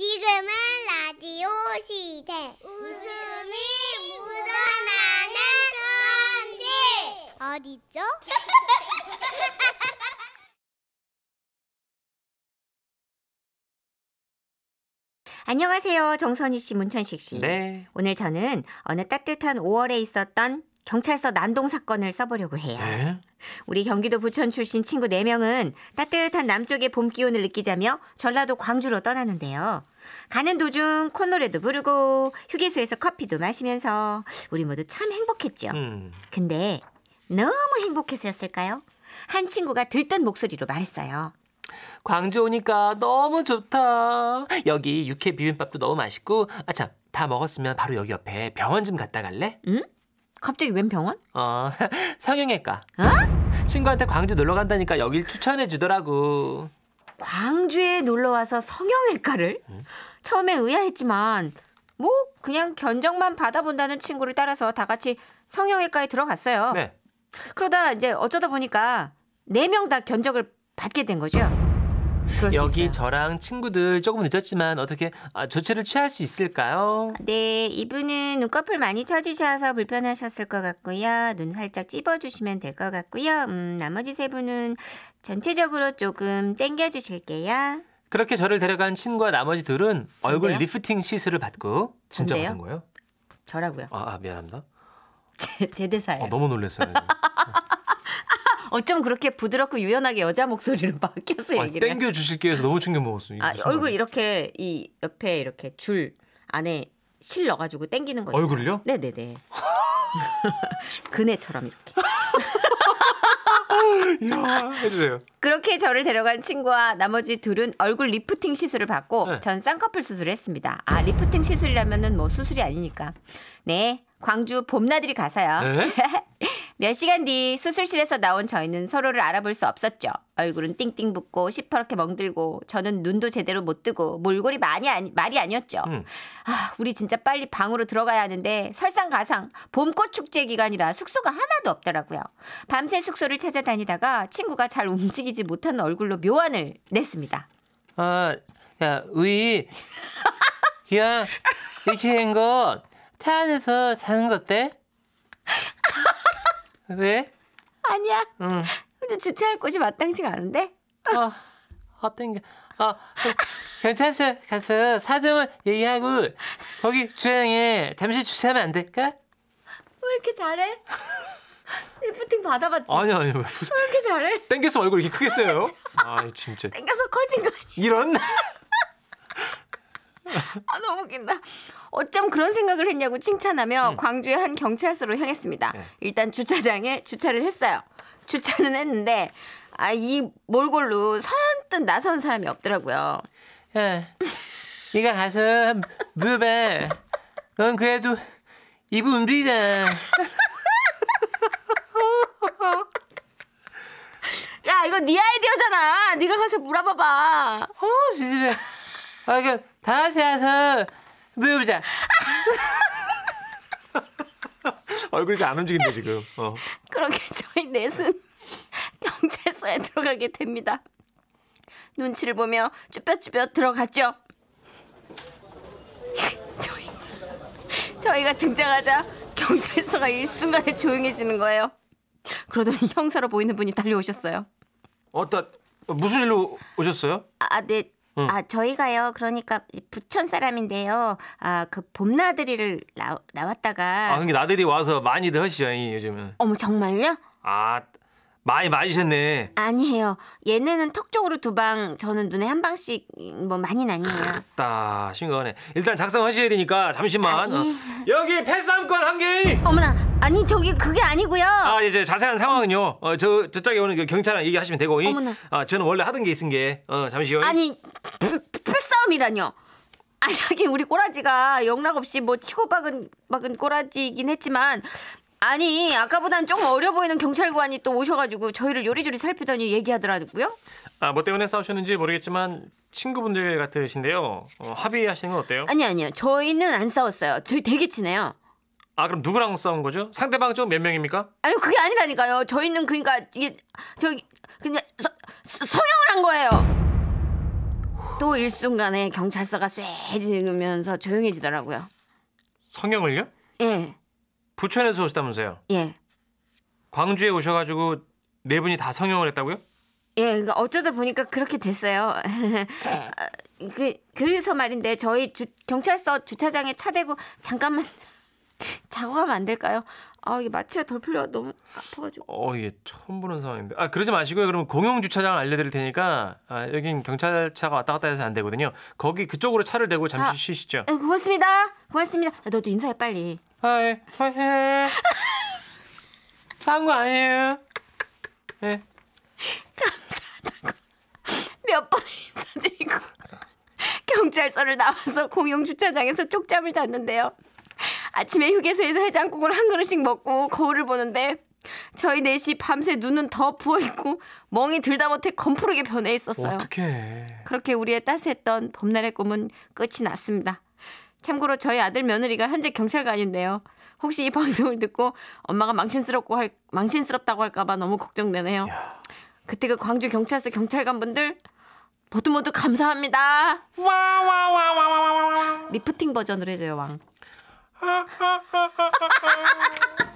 지금은 라디오 시대. 웃음이 묻어나는 편지. 어디죠? 안녕하세요. 정선희 씨, 문천식 씨. 네. 오늘 저는 어느 따뜻한 5월에 있었던 경찰서 난동 사건을 써보려고 해요. 네? 우리 경기도 부천 출신 친구 4명은 따뜻한 남쪽의 봄 기운을 느끼자며 전라도 광주로 떠나는데요. 가는 도중 콧노래도 부르고 휴게소에서 커피도 마시면서 우리 모두 참 행복했죠. 음. 근데 너무 행복해서였을까요? 한 친구가 들뜬 목소리로 말했어요. 광주 오니까 너무 좋다. 여기 육회 비빔밥도 너무 맛있고 아참 다 먹었으면 바로 여기 옆에 병원 좀 갔다 갈래? 응? 음? 갑자기 웬 병원? 어, 성형외과. 어? 친구한테 광주 놀러 간다니까 여길 추천해 주더라고. 광주에 놀러 와서 성형외과를? 응? 처음에 의아했지만 뭐 그냥 견적만 받아본다는 친구를 따라서 다 같이 성형외과에 들어갔어요. 네. 그러다 이제 어쩌다 보니까 네 명 다 견적을 받게 된 거죠. 여기 저랑 친구들 조금 늦었지만 어떻게 아, 조치를 취할 수 있을까요? 네, 이분은 눈꺼풀 많이 쳐주셔서 불편하셨을 것 같고요. 눈 살짝 찝어주시면 될 것 같고요. 음, 나머지 세 분은 전체적으로 조금 땡겨주실게요. 그렇게 저를 데려간 친구와 나머지 둘은 얼굴 전데요? 리프팅 시술을 받고 진짜 받은 거예요? 저라고요. 아, 아 미안합니다. 제, 제 대사예요. 아, 너무 놀랐어요. 어쩜 그렇게 부드럽고 유연하게 여자 목소리로 바뀌어 아, 얘기를. 아, 땡겨 주실게 해서 너무 충격 먹었어요. 아, 얼굴 이렇게 이 옆에 이렇게 줄 안에 실 넣어가지고 땡기는 거죠. 얼굴요 네네네. 그네처럼 이렇게. 이야, 해주세요. 그렇게 저를 데려간 친구와 나머지 둘은 얼굴 리프팅 시술을 받고 네. 전 쌍꺼풀 수술을 했습니다. 아 리프팅 시술이라면은 뭐 수술이 아니니까. 네, 광주 봄나들이 가서요. 네? 몇 시간 뒤 수술실에서 나온 저희는 서로를 알아볼 수 없었죠. 얼굴은 띵띵 붓고 시퍼렇게 멍들고 저는 눈도 제대로 못 뜨고 몰골이 많이 아니, 말이 아니었죠. 음. 아, 우리 진짜 빨리 방으로 들어가야 하는데 설상가상 봄꽃 축제 기간이라 숙소가 하나도 없더라고요. 밤새 숙소를 찾아다니다가 친구가 잘 움직이지 못하는 얼굴로 묘안을 냈습니다. 아, 야, 우이. 야, 이렇게 된 거 차안에서 자는 것때 왜? 아니야. 응. 주차할 곳이 마땅치 않은데. 아, 아 땡겨. 아, 경찰서 가서 사정을 얘기하고 거기 주행에 잠시 주차하면 안 될까? 왜 이렇게 잘해? 리프팅 받아봤지? 아니 아니 왜, 무슨... 왜 이렇게 잘해? 땡겨서 얼굴 이렇게 크게 써요? 아, 아 진짜. 땡겨서 커진 거 아니야? 이런. 아 너무 웃긴다. 어쩜 그런 생각을 했냐고 칭찬하며 음. 광주의 한 경찰서로 향했습니다. 네. 일단 주차장에 주차를 했어요. 주차는 했는데 아이 몰골로 선뜻 나선 사람이 없더라고요. 야, 예. 네가 가서 물어봐. 넌 그래도 입은 움직이잖아. 야 이거 네 아이디어잖아. 네가 가서 물어봐봐. 어 진짜. 아 이거 다시 와서 무자. 얼굴이 잘안 움직인다 지금. 어. 그렇게 저희 넷은 경찰서에 들어가게 됩니다. 눈치를 보며 쭈뼛쭈뼛 들어갔죠. 저희, 저희가 등장하자 경찰서가 일순간에 조용해지는 거예요. 그러더니 형사로 보이는 분이 달려오셨어요. 어따 무슨 일로 오셨어요? 아, 네. 응. 아 저희가요. 그러니까 부천 사람인데요. 아 그 봄나들이를 나, 나왔다가 아, 그게 그러니까 나들이 와서 많이들 하시죠, 이 요즘은. 어머 정말요? 아, 많이 맞으셨네. 아니에요. 얘네는 턱 쪽으로 두 방, 저는 눈에 한 방씩 뭐 많이 나뉘어요. 다 심각하네. 일단 작성하셔야 되니까 잠시만. 아, 예. 어. 여기 패삼권 한 개. 어머나, 아니 저기 그게 아니고요. 아 이제 자세한 상황은요. 어, 저 저쪽에 오는 그 경찰랑 얘기하시면 되고. 어머나. 아 저는 원래 하던 게 있은 게. 어 잠시요. 아니 패싸움이라뇨. 아니 하긴 우리 꼬라지가 영락 없이 뭐 치고 박은 박은 꼬라지이긴 했지만 아니 아까보단 좀 어려 보이는 경찰관이 또 오셔가지고 저희를 요리조리 살피더니 얘기하더라고요. 아, 뭐 때문에 싸우셨는지 모르겠지만 친구분들 같으신데요. 어, 합의하시는 건 어때요? 아니 아니요. 저희는 안 싸웠어요. 저희 되게 친해요. 아 그럼 누구랑 싸운 거죠? 상대방 쪽몇 명입니까? 아니 그게 아니라니까요. 저희는 그러니까 이게 저기 그냥 성형을 한 거예요. 또 일순간에 경찰서가 쇠지으면서 조용해지더라고요. 성형을요? 예. 부천에서 오셨다면서요? 예. 광주에 오셔가지고 네 분이 다 성형을 했다고요? 예, 그러니까 어쩌다 보니까 그렇게 됐어요. 그 그래서 말인데 저희 주, 경찰서 주차장에 차 대고 잠깐만 자고 하면안 될까요? 아 이게 마취가 덜 풀려 너무 아파가지고. 어, 이게 처음 보는 상황인데. 아 그러지 마시고요. 그러면 공용 주차장 알려드릴 테니까 아 여긴 경찰차가 왔다 갔다 해서 안 되거든요. 거기 그쪽으로 차를 대고 잠시 아, 쉬시죠. 예, 고맙습니다. 고맙습니다. 아, 너도 인사해 빨리. 아예 아예. 싼거 아니에요. 예. 몇번 인사드리고 경찰서를 나와서 공용 주차장에서 쪽잠을 잤는데요. 아침에 휴게소에서 해장국을 한 그릇씩 먹고 거울을 보는데 저희 넷이 밤새 눈은 더 부어있고 멍이 들다 못해 검푸르게 변해 있었어요. 어떡해. 그렇게 우리의 따스했던 봄날의 꿈은 끝이 났습니다. 참고로 저희 아들 며느리가 현재 경찰관인데요. 혹시 이 방송을 듣고 엄마가 망신스럽고 할, 망신스럽다고 할까봐 너무 걱정되네요. 야. 그때 그 광주 경찰서 경찰관분들 모두 모두 감사합니다. 리프팅 버전으로 해줘요 왕. 아, 아, 아,